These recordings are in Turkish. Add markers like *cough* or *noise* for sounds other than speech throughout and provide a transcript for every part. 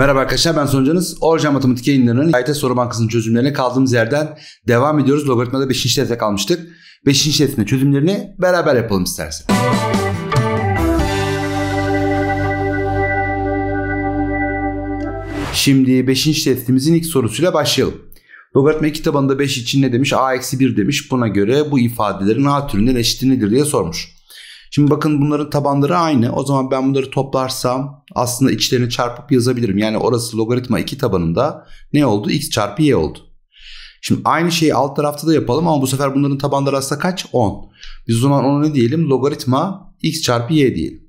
Merhaba arkadaşlar ben Soncanız. Orjan Matematik yayınlarının YT soru bankasının çözümlerine kaldığımız yerden devam ediyoruz. Logaritmada 5. teste kalmıştık. 5. testin çözümlerini beraber yapalım istersen. Şimdi 5. testimizin ilk sorusuyla başlayalım. Logaritma kitabında tabanında 5 için ne demiş? a-1 demiş. Buna göre bu ifadelerin a türünden eşitliği nedir diye sormuş. Şimdi bakın bunların tabanları aynı. O zaman ben bunları toplarsam aslında içlerini çarpıp yazabilirim. Yani orası logaritma 2 tabanında ne oldu? X çarpı Y oldu. Şimdi aynı şeyi alt tarafta da yapalım ama bu sefer bunların tabanları aslında kaç? 10. Biz o zaman ona ne diyelim? Logaritma x çarpı y diyelim.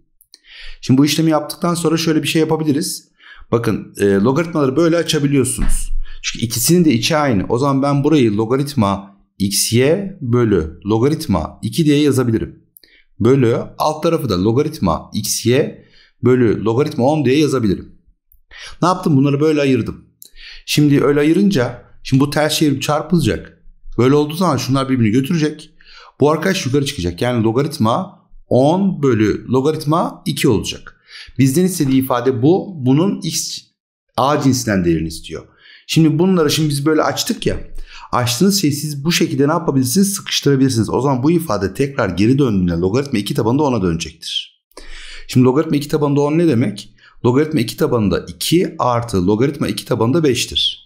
Şimdi bu işlemi yaptıktan sonra şöyle bir şey yapabiliriz. Bakın e, logaritmaları böyle açabiliyorsunuz. Çünkü ikisinin de içi aynı. O zaman ben burayı logaritma xy bölü logaritma 2 diye yazabilirim bölü alt tarafı da logaritma xy bölü logaritma 10 diye yazabilirim. Ne yaptım? Bunları böyle ayırdım. Şimdi öyle ayırınca şimdi bu ters çevirip çarpılacak. Böyle olduğu zaman şunlar birbirini götürecek. Bu arkadaş yukarı çıkacak. Yani logaritma 10 bölü logaritma 2 olacak. Bizden istediği ifade bu. Bunun x a cinsinden değerini istiyor. Şimdi bunları şimdi biz böyle açtık ya. Açtığınız şeyi siz bu şekilde ne yapabilirsiniz? Sıkıştırabilirsiniz. O zaman bu ifade tekrar geri döndüğünde logaritma 2 tabanında 10'a dönecektir. Şimdi logaritma 2 tabanında 10 ne demek? Logaritma 2 tabanında 2 artı logaritma 2 tabanında 5'tir.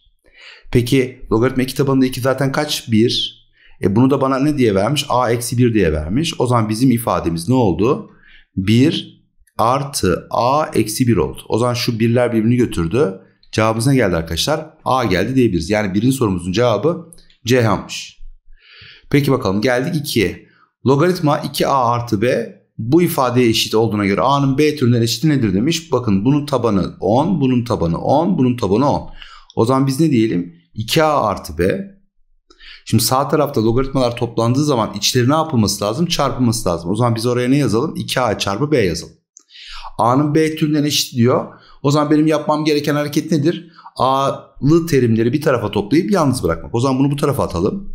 Peki logaritma 2 tabanında 2 zaten kaç? 1. E bunu da bana ne diye vermiş? a eksi 1 diye vermiş. O zaman bizim ifademiz ne oldu? 1 artı a eksi 1 oldu. O zaman şu birler birbirini götürdü. Cevabımız ne geldi arkadaşlar? A geldi diyebiliriz. Yani birinci sorumuzun cevabı Ceyhan'mış. Peki bakalım geldik 2'ye. Logaritma 2a artı b bu ifadeye eşit olduğuna göre a'nın b türünden eşiti nedir demiş. Bakın bunun tabanı 10, bunun tabanı 10, bunun tabanı 10. O zaman biz ne diyelim? 2a artı b. Şimdi sağ tarafta logaritmalar toplandığı zaman içleri ne yapılması lazım? Çarpılması lazım. O zaman biz oraya ne yazalım? 2a çarpı b yazalım. a'nın b türünden eşit diyor. O zaman benim yapmam gereken hareket nedir? A'lı terimleri bir tarafa toplayıp yalnız bırakmak. O zaman bunu bu tarafa atalım.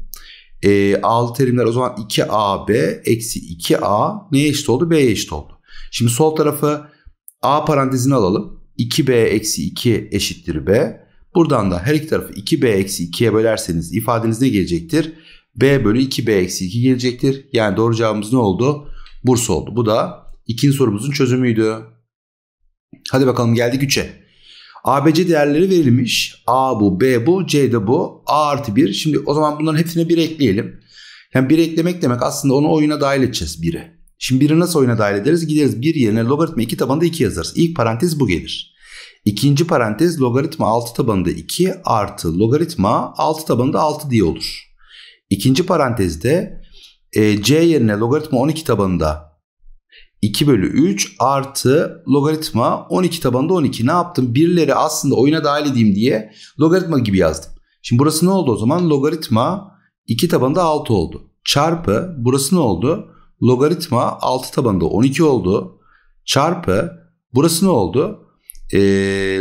E, A'lı terimler o zaman 2AB eksi 2A neye eşit oldu? B'ye eşit oldu. Şimdi sol tarafı A parantezini alalım. 2B eksi 2 eşittir B. Buradan da her iki tarafı 2B eksi 2'ye bölerseniz ifadeniz ne gelecektir? B bölü 2B eksi 2 gelecektir. Yani doğru cevabımız ne oldu? Bursa oldu. Bu da ikinci sorumuzun çözümüydü. Hadi bakalım geldik 3'e. ABC değerleri verilmiş. A bu, B bu, C de bu. A artı 1. Şimdi o zaman bunların hepsine 1 ekleyelim. Yani 1 eklemek demek aslında onu oyuna dahil edeceğiz 1'e. Şimdi 1'i nasıl oyuna dahil ederiz? Gideriz 1 yerine logaritma 2 tabanında 2 yazarız. İlk parantez bu gelir. İkinci parantez logaritma 6 tabanında 2 artı logaritma 6 tabanında 6 diye olur. İkinci parantezde e, C yerine logaritma 12 tabanında 2 bölü 3 artı logaritma 12 tabanında 12 ne yaptım? Birileri aslında oyuna dahil edeyim diye logaritma gibi yazdım. Şimdi burası ne oldu o zaman? Logaritma 2 tabanında 6 oldu. Çarpı burası ne oldu? Logaritma 6 tabanında 12 oldu. Çarpı burası ne oldu? E,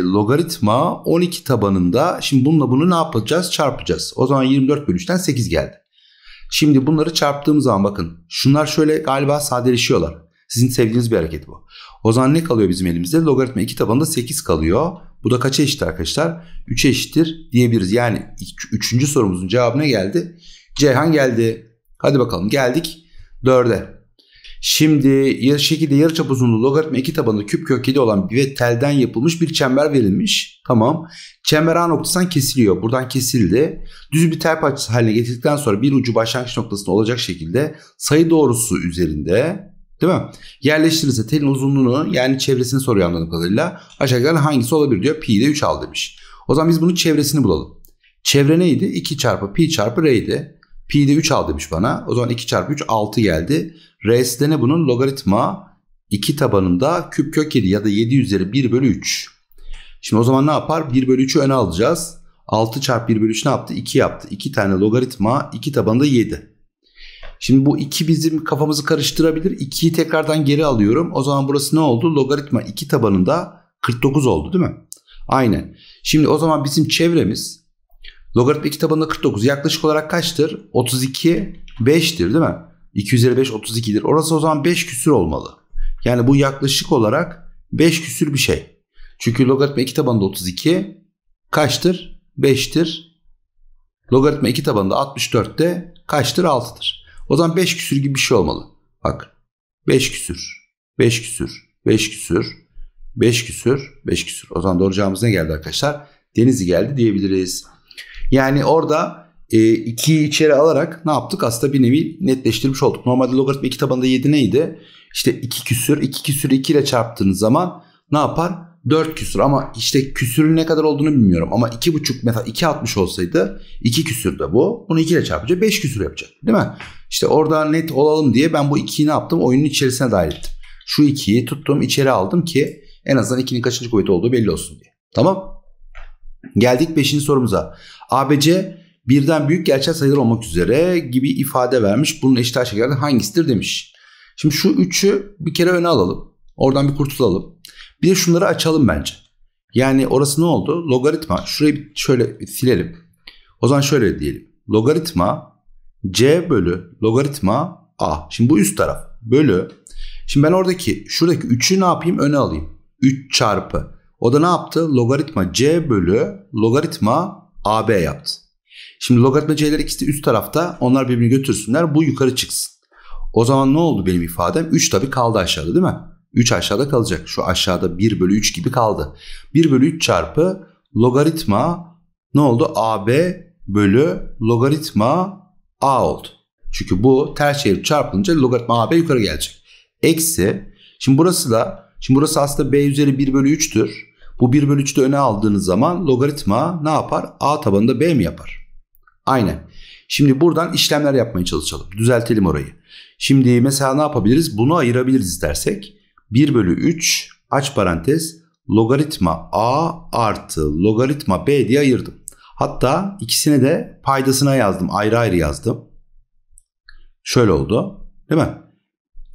logaritma 12 tabanında şimdi bununla bunu ne yapacağız? Çarpacağız. O zaman 24 bölü 3'ten 8 geldi. Şimdi bunları çarptığımız zaman bakın şunlar şöyle galiba sadeleşiyorlar. Sizin sevdiğiniz bir hareket bu. O zaman ne kalıyor bizim elimizde? Logaritma 2 tabanında 8 kalıyor. Bu da kaça eşittir arkadaşlar? 3'e eşittir diyebiliriz. Yani 3. sorumuzun cevabına geldi? Ceyhan geldi. Hadi bakalım geldik 4'e. Şimdi şekilde yarıçap uzunluğu logaritma 2 tabanında küp kök 7 olan ve telden yapılmış bir çember verilmiş. Tamam. Çember A noktasından kesiliyor. Buradan kesildi. Düz bir tel parçası haline getirdikten sonra bir ucu başlangıç noktasında olacak şekilde sayı doğrusu üzerinde Değil mi? Yerleştirirse telin uzunluğunu yani çevresini soruyor anladığım kadarıyla. Aşağı hangisi olabilir diyor. Pi'yi de 3 al demiş. O zaman biz bunun çevresini bulalım. Çevre neydi? 2 çarpı pi çarpı r'ydi. Pi de 3 al demiş bana. O zaman 2 çarpı 3 6 geldi. R'si de ne bunun? Logaritma 2 tabanında küp kök 7 ya da 7 üzeri 1 bölü 3. Şimdi o zaman ne yapar? 1 bölü 3'ü öne alacağız. 6 çarpı 1 bölü 3 ne yaptı? 2 yaptı. 2 tane logaritma 2 tabanında 7. Şimdi bu 2 bizim kafamızı karıştırabilir. 2'yi tekrardan geri alıyorum. O zaman burası ne oldu? Logaritma 2 tabanında 49 oldu değil mi? Aynen. Şimdi o zaman bizim çevremiz logaritma 2 tabanında 49 yaklaşık olarak kaçtır? 32 5'tir değil mi? 2 32'dir. Orası o zaman 5 küsür olmalı. Yani bu yaklaşık olarak 5 küsür bir şey. Çünkü logaritma 2 tabanında 32 kaçtır? 5'tir. Logaritma 2 tabanında 64 de kaçtır? 6'dır. O zaman 5 küsür gibi bir şey olmalı. Bak 5 küsür, 5 küsür, 5 küsür, 5 küsür, 5 küsür. O zaman doğru cevabımız ne geldi arkadaşlar? Denizi geldi diyebiliriz. Yani orada 2'yi e, içeri alarak ne yaptık? Aslında bir nevi netleştirmiş olduk. Normalde logaritma 2 tabanında 7 neydi? İşte 2 küsür, 2 küsür 2 ile çarptığınız zaman ne yapar? 4 küsür ama işte küsürün ne kadar olduğunu bilmiyorum. Ama 2,5 mesela 2,60 olsaydı 2 küsür de bu. Bunu 2 ile çarpınca 5 küsür yapacak değil mi? İşte orada net olalım diye ben bu 2'yi ne yaptım? Oyunun içerisine dahil ettim. Şu 2'yi tuttum içeri aldım ki en azından 2'nin kaçıncı kuvveti olduğu belli olsun diye. Tamam. Geldik 5. sorumuza. ABC birden büyük gerçel sayılar olmak üzere gibi ifade vermiş. Bunun eşitler şekilde hangisidir demiş. Şimdi şu 3'ü bir kere öne alalım. Oradan bir kurtulalım. Bir de şunları açalım bence. Yani orası ne oldu? Logaritma. Şurayı şöyle silelim. O zaman şöyle diyelim. Logaritma C bölü logaritma A. Şimdi bu üst taraf bölü. Şimdi ben oradaki şuradaki 3'ü ne yapayım? Öne alayım. 3 çarpı. O da ne yaptı? Logaritma C bölü logaritma AB yaptı. Şimdi logaritma C'ler ikisi üst tarafta. Onlar birbirini götürsünler. Bu yukarı çıksın. O zaman ne oldu benim ifadem? 3 tabii kaldı aşağıda değil mi? 3 aşağıda kalacak. Şu aşağıda 1 bölü 3 gibi kaldı. 1 bölü 3 çarpı logaritma ne oldu? AB bölü logaritma A oldu. Çünkü bu ters çevirip çarpılınca logaritma AB yukarı gelecek. Eksi. Şimdi burası da şimdi burası aslında B üzeri 1 bölü 3'tür. Bu 1 bölü 3'ü öne aldığınız zaman logaritma ne yapar? A tabanında B mi yapar? Aynen. Şimdi buradan işlemler yapmaya çalışalım. Düzeltelim orayı. Şimdi mesela ne yapabiliriz? Bunu ayırabiliriz dersek. 1 bölü 3 aç parantez logaritma a artı logaritma b diye ayırdım. Hatta ikisini de paydasına yazdım. Ayrı ayrı yazdım. Şöyle oldu. Değil mi?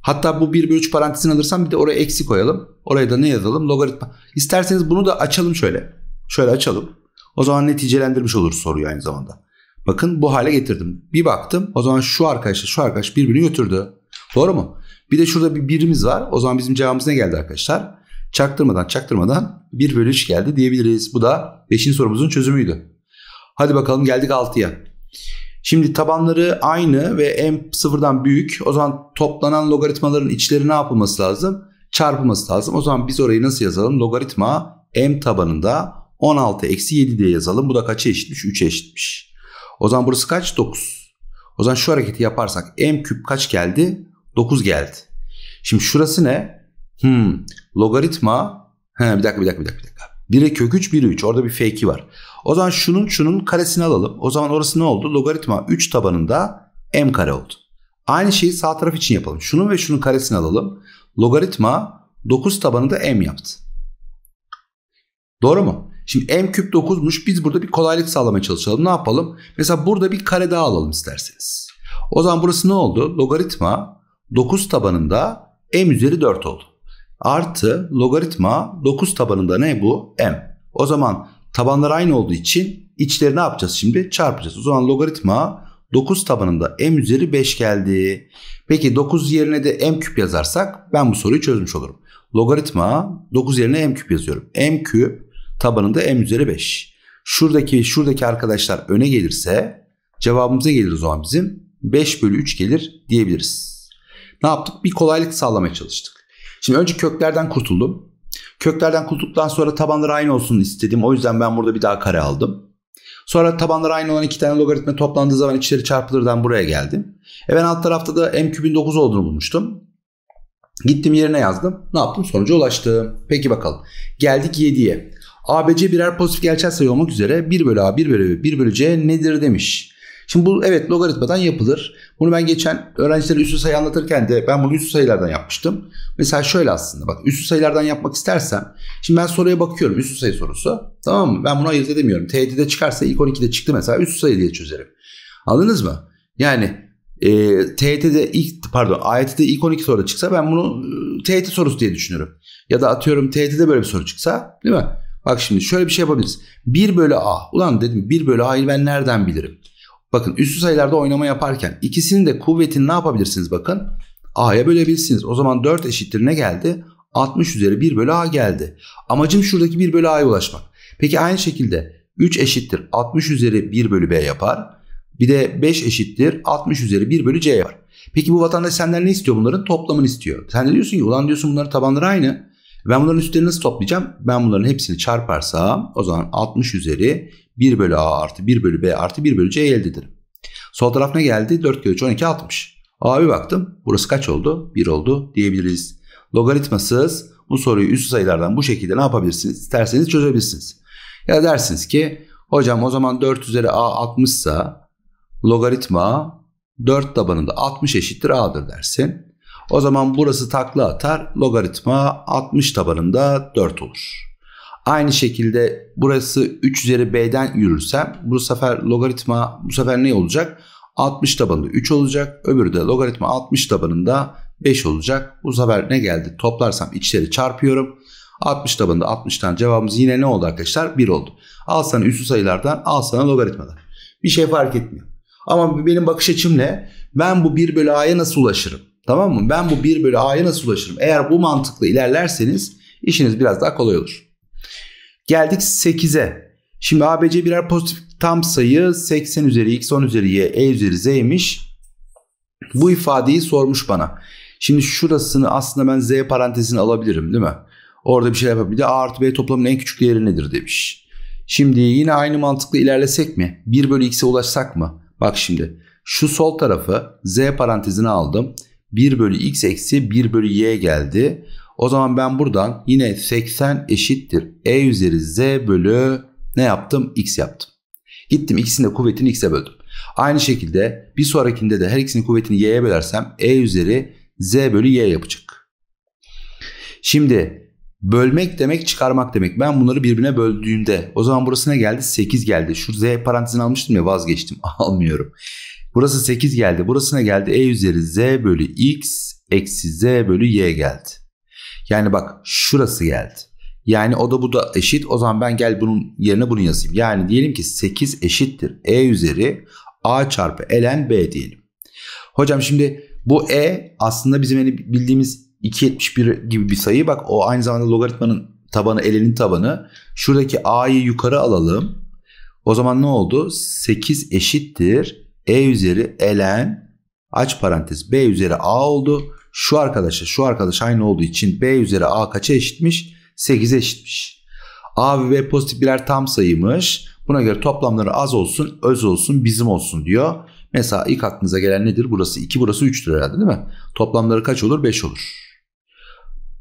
Hatta bu 1 bölü 3 parantezini alırsam bir de oraya eksi koyalım. Oraya da ne yazalım? Logaritma. İsterseniz bunu da açalım şöyle. Şöyle açalım. O zaman neticelendirmiş olur soruyu aynı zamanda. Bakın bu hale getirdim. Bir baktım o zaman şu arkadaşla şu arkadaş birbirini götürdü. Doğru mu? Bir de şurada bir birimiz var. O zaman bizim cevabımız ne geldi arkadaşlar? Çaktırmadan çaktırmadan 1 bölü 3 geldi diyebiliriz. Bu da 5. sorumuzun çözümüydü. Hadi bakalım geldik 6'ya. Şimdi tabanları aynı ve m sıfırdan büyük. O zaman toplanan logaritmaların içleri ne yapılması lazım? Çarpılması lazım. O zaman biz orayı nasıl yazalım? Logaritma m tabanında 16 eksi 7 diye yazalım. Bu da kaça eşitmiş? 3'e eşitmiş. O zaman burası kaç? 9. O zaman şu hareketi yaparsak m küp kaç geldi? 9 geldi. Şimdi şurası ne? Hmm, logaritma. He, bir dakika bir dakika bir dakika. Bir dakika. 1'e kök 3 1'e 3 orada bir f fake'i var. O zaman şunun şunun karesini alalım. O zaman orası ne oldu? Logaritma 3 tabanında m kare oldu. Aynı şeyi sağ taraf için yapalım. Şunun ve şunun karesini alalım. Logaritma 9 tabanında m yaptı. Doğru mu? Şimdi m küp 9'muş. Biz burada bir kolaylık sağlamaya çalışalım. Ne yapalım? Mesela burada bir kare daha alalım isterseniz. O zaman burası ne oldu? Logaritma 9 tabanında m üzeri 4 oldu. Artı logaritma 9 tabanında ne bu? m. O zaman tabanlar aynı olduğu için içleri ne yapacağız şimdi? Çarpacağız. O zaman logaritma 9 tabanında m üzeri 5 geldi. Peki 9 yerine de m küp yazarsak ben bu soruyu çözmüş olurum. Logaritma 9 yerine m küp yazıyorum. m küp tabanında m üzeri 5. Şuradaki şuradaki arkadaşlar öne gelirse cevabımıza gelir o zaman bizim 5 bölü 3 gelir diyebiliriz ne yaptık? Bir kolaylık sağlamaya çalıştık. Şimdi önce köklerden kurtuldum. Köklerden kurtulduktan sonra tabanları aynı olsun istedim. O yüzden ben burada bir daha kare aldım. Sonra tabanları aynı olan iki tane logaritma toplandığı zaman içleri çarpılırdan buraya geldim. E ben alt tarafta da m kübün 9 olduğunu bulmuştum. Gittim yerine yazdım. Ne yaptım? Sonuca ulaştım. Peki bakalım. Geldik 7'ye. ABC birer pozitif gerçel sayı olmak üzere 1 bölü A, 1 bölü B, 1 bölü C nedir demiş. Şimdi bu evet logaritmadan yapılır. Bunu ben geçen öğrencilere üstü sayı anlatırken de ben bunu üstü sayılardan yapmıştım. Mesela şöyle aslında bak üstü sayılardan yapmak istersem. Şimdi ben soruya bakıyorum üstü sayı sorusu. Tamam mı? Ben bunu ayırt edemiyorum. T'de çıkarsa ilk 12'de çıktı mesela üstü sayı diye çözerim. Anladınız mı? Yani e, TYT'de ilk pardon AYT'de ilk 12 soruda çıksa ben bunu TET ıı, sorusu diye düşünürüm. Ya da atıyorum TYT'de böyle bir soru çıksa değil mi? Bak şimdi şöyle bir şey yapabiliriz. 1 bölü A. Ulan dedim 1 bölü A'yı ben nereden bilirim? Bakın üstü sayılarda oynama yaparken ikisinin de kuvvetini ne yapabilirsiniz bakın. A'ya bölebilirsiniz. O zaman 4 eşittir ne geldi? 60 üzeri 1 bölü A geldi. Amacım şuradaki 1 bölü A'ya ulaşmak. Peki aynı şekilde 3 eşittir 60 üzeri 1 bölü B yapar. Bir de 5 eşittir 60 üzeri 1 bölü C yapar. Peki bu vatandaş senden ne istiyor bunların? Toplamını istiyor. Sen de diyorsun ki ulan diyorsun bunların tabanları aynı. Ben bunların üstlerini nasıl toplayacağım? Ben bunların hepsini çarparsam o zaman 60 üzeri 1 bölü A artı 1 bölü B artı 1 bölü C elde ederim. Sol taraf ne geldi? 4 kere 3 12 60. bir baktım burası kaç oldu? 1 oldu diyebiliriz. Logaritmasız bu soruyu üst sayılardan bu şekilde ne yapabilirsiniz? İsterseniz çözebilirsiniz. Ya dersiniz ki hocam o zaman 4 üzeri A 60 ise logaritma 4 tabanında 60 eşittir A'dır dersin. O zaman burası takla atar logaritma 60 tabanında 4 olur. Aynı şekilde burası 3 üzeri b'den yürürsem bu sefer logaritma bu sefer ne olacak? 60 tabanında 3 olacak. Öbürü de logaritma 60 tabanında 5 olacak. Bu sefer ne geldi? Toplarsam içleri çarpıyorum. 60 tabanında 60'tan cevabımız yine ne oldu arkadaşlar? 1 oldu. Al sana üstü sayılardan al sana logaritmalar. Bir şey fark etmiyor. Ama benim bakış açım ne? Ben bu 1 bölü a'ya nasıl ulaşırım? Tamam mı? Ben bu 1 bölü a'ya nasıl ulaşırım? Eğer bu mantıkla ilerlerseniz işiniz biraz daha kolay olur. Geldik 8'e. Şimdi ABC birer pozitif tam sayı 80 üzeri x 10 üzeri y e üzeri z'ymiş. Bu ifadeyi sormuş bana. Şimdi şurasını aslında ben z parantezini alabilirim değil mi? Orada bir şey yapabilir. A artı B toplamının en küçük değeri nedir demiş. Şimdi yine aynı mantıkla ilerlesek mi? 1 bölü x'e ulaşsak mı? Bak şimdi şu sol tarafı z parantezine aldım. 1 bölü x eksi 1 bölü y geldi. O zaman ben buradan yine 80 eşittir e üzeri z bölü ne yaptım? x yaptım. Gittim ikisinin de kuvvetini x'e böldüm. Aynı şekilde bir sonrakinde de her ikisinin kuvvetini y'ye bölersem e üzeri z bölü y yapacak. Şimdi Bölmek demek çıkarmak demek. Ben bunları birbirine böldüğümde o zaman burası ne geldi? 8 geldi. Şu Z parantezini almıştım ya vazgeçtim. *laughs* Almıyorum. Burası 8 geldi. Burasına geldi? E üzeri z bölü x eksi z bölü y geldi. Yani bak şurası geldi. Yani o da bu da eşit. O zaman ben gel bunun yerine bunu yazayım. Yani diyelim ki 8 eşittir. E üzeri a çarpı elen b diyelim. Hocam şimdi bu e aslında bizim hani bildiğimiz 2.71 gibi bir sayı. Bak o aynı zamanda logaritmanın tabanı, elenin tabanı. Şuradaki a'yı yukarı alalım. O zaman ne oldu? 8 eşittir e üzeri ln aç parantez B üzeri A oldu. Şu arkadaşa şu arkadaş aynı olduğu için B üzeri A kaça eşitmiş? 8'e eşitmiş. A ve B pozitif birer tam sayıymış. Buna göre toplamları az olsun, öz olsun, bizim olsun diyor. Mesela ilk aklınıza gelen nedir? Burası 2, burası 3'tür herhalde değil mi? Toplamları kaç olur? 5 olur.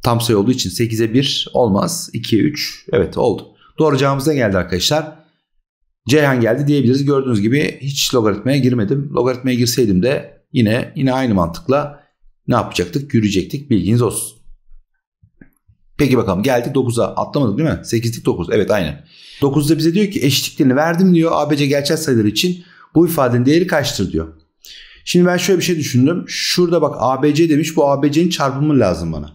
Tam sayı olduğu için 8'e 1 olmaz. 2'ye 3. Evet oldu. Doğru cevabımıza geldi arkadaşlar. Ceyhan geldi diyebiliriz. Gördüğünüz gibi hiç logaritmaya girmedim. Logaritmaya girseydim de yine yine aynı mantıkla ne yapacaktık? Yürüyecektik. Bilginiz olsun. Peki bakalım geldik 9'a. Atlamadık değil mi? 8'lik 9. Evet aynı 9'da bize diyor ki eşitliklerini verdim diyor. ABC gerçel sayılar için bu ifadenin değeri kaçtır diyor. Şimdi ben şöyle bir şey düşündüm. Şurada bak ABC demiş. Bu ABC'nin çarpımı lazım bana.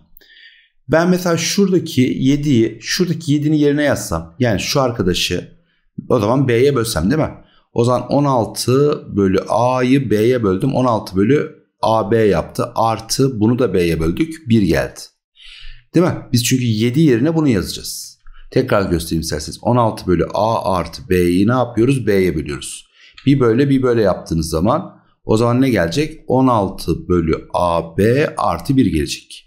Ben mesela şuradaki 7'yi şuradaki 7'nin yerine yazsam. Yani şu arkadaşı o zaman B'ye bölsem değil mi? O zaman 16 bölü A'yı B'ye böldüm. 16 bölü AB yaptı. Artı bunu da B'ye böldük. 1 geldi. Değil mi? Biz çünkü 7 yerine bunu yazacağız. Tekrar göstereyim isterseniz. 16 bölü A artı B'yi ne yapıyoruz? B'ye bölüyoruz. Bir böyle bir böyle yaptığınız zaman o zaman ne gelecek? 16 bölü AB artı 1 gelecek.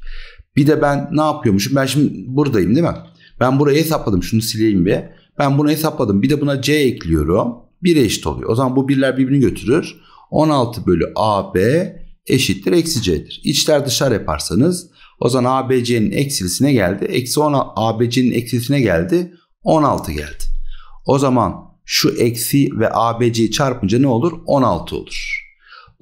Bir de ben ne yapıyormuşum? Ben şimdi buradayım değil mi? Ben burayı hesapladım. Şunu sileyim bir. Ben bunu hesapladım. Bir de buna C ekliyorum. 1 eşit oluyor. O zaman bu birler birbirini götürür. 16 bölü AB eşittir eksi C'dir. İçler dışarı yaparsanız o zaman ABC'nin eksilisine geldi. Eksi 10 ABC'nin eksilisine geldi. 16 geldi. O zaman şu eksi ve ABC'yi çarpınca ne olur? 16 olur.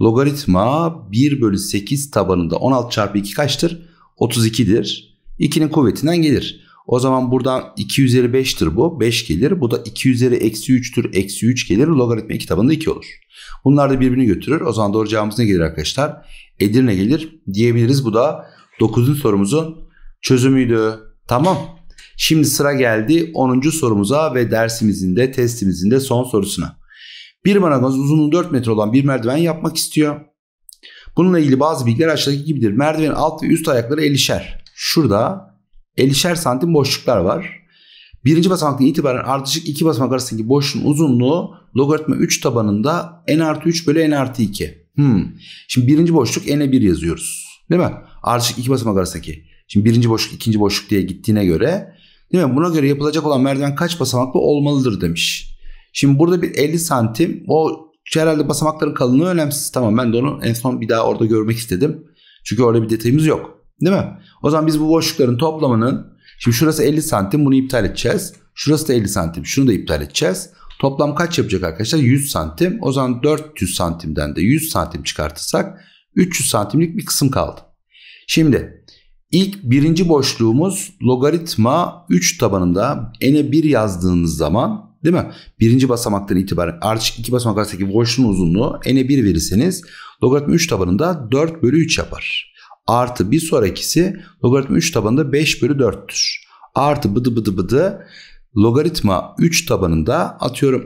Logaritma 1 bölü 8 tabanında 16 çarpı 2 kaçtır? 32'dir. 2'nin kuvvetinden gelir. O zaman buradan 2 üzeri 5'tir bu. 5 gelir. Bu da 2 üzeri eksi 3'tür. Eksi 3 gelir. Logaritma kitabında 2 olur. Bunlar da birbirini götürür. O zaman doğru cevabımız ne gelir arkadaşlar? Edirne gelir diyebiliriz. Bu da 9. sorumuzun çözümüydü. Tamam. Şimdi sıra geldi 10. sorumuza ve dersimizin de testimizin de son sorusuna. Bir marangoz uzunluğu 4 metre olan bir merdiven yapmak istiyor. Bununla ilgili bazı bilgiler aşağıdaki gibidir. Merdivenin alt ve üst ayakları 50'şer. Şurada 50'şer santim boşluklar var. Birinci basamaktan itibaren ardışık iki basamak arasındaki boşluğun uzunluğu logaritma 3 tabanında n artı 3 bölü n artı 2. Hmm. Şimdi birinci boşluk n'e 1 yazıyoruz. Değil mi? Ardışık iki basamak arasındaki. Şimdi birinci boşluk ikinci boşluk diye gittiğine göre değil mi? Buna göre yapılacak olan merdiven kaç basamaklı olmalıdır demiş. Şimdi burada bir 50 santim o herhalde basamakların kalınlığı önemsiz. Tamam ben de onu en son bir daha orada görmek istedim. Çünkü orada bir detayımız yok. Değil mi? O zaman biz bu boşlukların toplamının şimdi şurası 50 santim bunu iptal edeceğiz. Şurası da 50 santim şunu da iptal edeceğiz. Toplam kaç yapacak arkadaşlar? 100 santim. O zaman 400 santimden de 100 santim çıkartırsak 300 santimlik bir kısım kaldı. Şimdi ilk birinci boşluğumuz logaritma 3 tabanında n'e 1 yazdığınız zaman değil mi? Birinci basamaktan itibaren artık iki basamak arasındaki boşluğun uzunluğu n'e 1 verirseniz logaritma 3 tabanında 4 bölü 3 yapar. Artı bir sonrakisi logaritma 3 tabanında 5 bölü 4'tür. Artı bıdı bıdı bıdı logaritma 3 tabanında atıyorum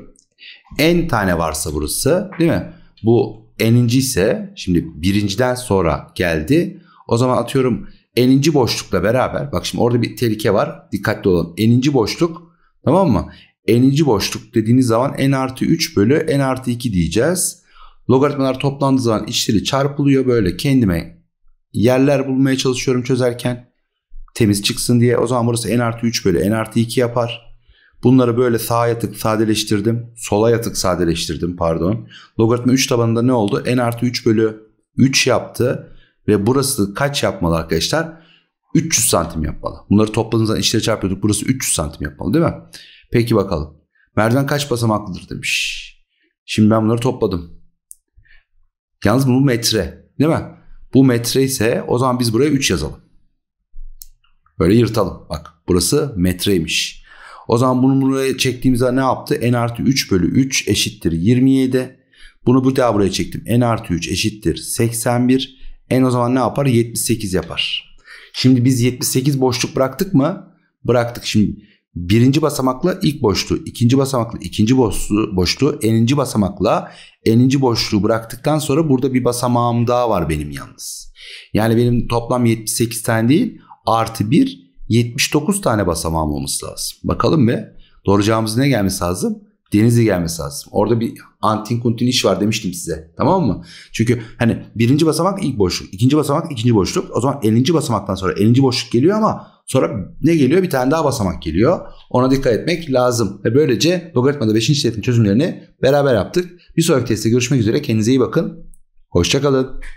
n tane varsa burası değil mi? Bu n'inci ise şimdi birinciden sonra geldi. O zaman atıyorum n'inci boşlukla beraber bak şimdi orada bir tehlike var. Dikkatli olun. n'inci boşluk tamam mı? n'inci boşluk dediğiniz zaman n artı 3 bölü n artı 2 diyeceğiz. Logaritmalar toplandığı zaman içleri çarpılıyor böyle kendime yerler bulmaya çalışıyorum çözerken. Temiz çıksın diye. O zaman burası en artı 3 bölü en artı 2 yapar. Bunları böyle sağa yatık sadeleştirdim. Sola yatık sadeleştirdim pardon. Logaritma 3 tabanında ne oldu? en artı 3 bölü 3 yaptı. Ve burası kaç yapmalı arkadaşlar? 300 santim yapmalı. Bunları topladığınızda içine çarpıyorduk. Burası 300 santim yapmalı değil mi? Peki bakalım. Merdiven kaç basamaklıdır demiş. Şimdi ben bunları topladım. Yalnız bu metre değil mi? Bu metre ise o zaman biz buraya 3 yazalım. Böyle yırtalım. Bak burası metreymiş. O zaman bunu buraya çektiğimizde ne yaptı? N artı 3 bölü 3 eşittir 27. Bunu bir daha buraya çektim. N artı 3 eşittir 81. N o zaman ne yapar? 78 yapar. Şimdi biz 78 boşluk bıraktık mı? Bıraktık. Şimdi birinci basamakla ilk boşluğu, ikinci basamakla ikinci boşluğu, boşluğu eninci basamakla eninci boşluğu bıraktıktan sonra burada bir basamağım daha var benim yalnız. Yani benim toplam 78 tane değil artı 1 79 tane basamağım olması lazım. Bakalım mı? doğru ne gelmesi lazım? Denizli gelmesi lazım. Orada bir antin kuntin iş var demiştim size. Tamam mı? Çünkü hani birinci basamak ilk boşluk. ikinci basamak ikinci boşluk. O zaman elinci basamaktan sonra elinci boşluk geliyor ama Sonra ne geliyor? Bir tane daha basamak geliyor. Ona dikkat etmek lazım. Ve böylece logaritmada 5. şiddetin çözümlerini beraber yaptık. Bir sonraki testte görüşmek üzere. Kendinize iyi bakın. Hoşçakalın.